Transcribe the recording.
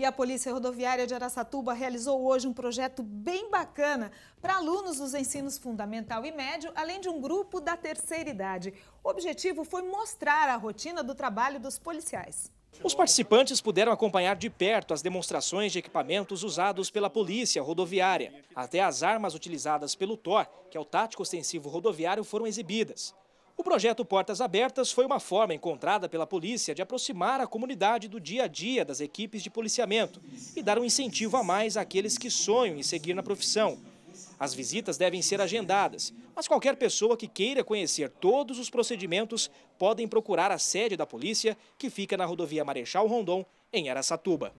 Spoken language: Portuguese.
E a Polícia Rodoviária de Araçatuba realizou hoje um projeto bem bacana para alunos dos ensinos fundamental e médio, além de um grupo da terceira idade. O objetivo foi mostrar a rotina do trabalho dos policiais. Os participantes puderam acompanhar de perto as demonstrações de equipamentos usados pela polícia rodoviária. Até as armas utilizadas pelo TOR, que é o Tático Ostensivo Rodoviário, foram exibidas. O projeto Portas Abertas foi uma forma encontrada pela polícia de aproximar a comunidade do dia a dia das equipes de policiamento e dar um incentivo a mais àqueles que sonham em seguir na profissão. As visitas devem ser agendadas, mas qualquer pessoa que queira conhecer todos os procedimentos podem procurar a sede da polícia, que fica na rodovia Marechal Rondon, em Araçatuba.